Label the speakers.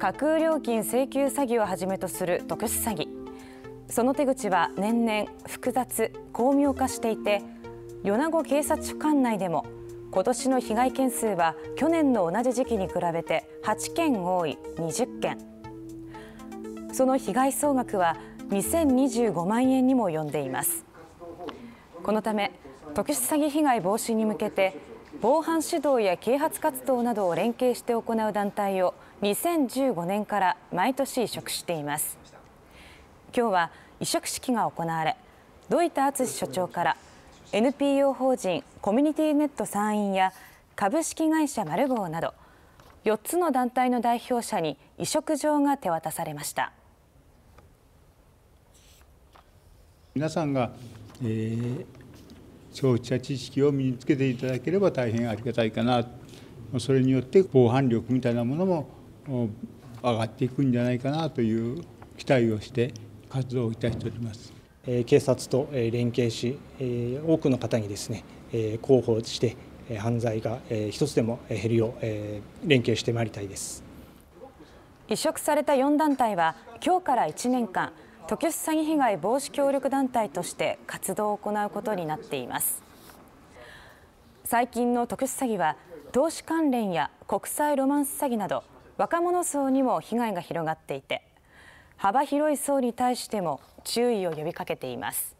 Speaker 1: 架空料金請求詐欺をはじめとする特殊詐欺その手口は年々複雑巧妙化していて米子警察署管内でも今年の被害件数は去年の同じ時期に比べて8件多い20件その被害総額は2025万円にも及んでいますこのため特殊詐欺被害防止に向けて防犯指導や啓発活動などを連携して行う団体を2015年から毎年移植しています今日は移植式が行われ土井田敦所長から NPO 法人コミュニティネット参院や株式会社マルゴーなど4つの団体の代表者に移植状が手渡されました
Speaker 2: 皆さんが、えー消費者知識を身につけていただければ大変ありがたいかなそれによって防犯力みたいなものも上がっていくんじゃないかなという期待をして活動をいたしております
Speaker 3: 警察と連携し多くの方にですね広報して犯罪が一つでも減るよう連携してまいりたいです
Speaker 1: 移植された4団体は今日から1年間特殊詐欺被害防止協力団体として活動を行うことになっています最近の特殊詐欺は投資関連や国際ロマンス詐欺など若者層にも被害が広がっていて幅広い層に対しても注意を呼びかけています